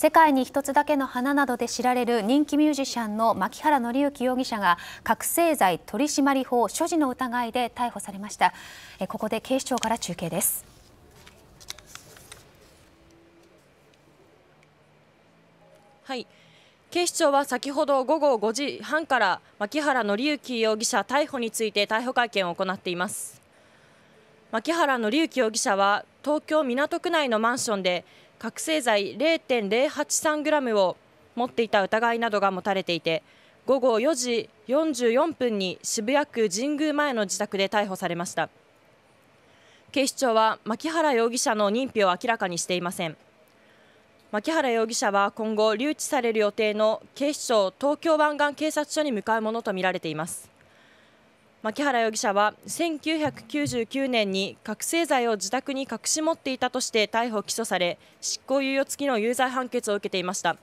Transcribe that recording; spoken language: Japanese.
世界に一つだけの花などで知られる人気ミュージシャンの牧原紀之容疑者が覚醒剤取締法所持の疑いで逮捕されましたここで警視庁から中継ですはい警視庁は先ほど午後5時半から牧原紀之容疑者逮捕について逮捕会見を行っています牧原紀之容疑者は東京港区内のマンションで覚醒剤 0.083g を持っていた疑いなどが持たれていて午後4時44分に渋谷区神宮前の自宅で逮捕されました警視庁は牧原容疑者の認否を明らかにしていません牧原容疑者は今後留置される予定の警視庁東京湾岸警察署に向かうものとみられています牧原容疑者は1999年に覚醒剤を自宅に隠し持っていたとして逮捕・起訴され執行猶予付きの有罪判決を受けていました。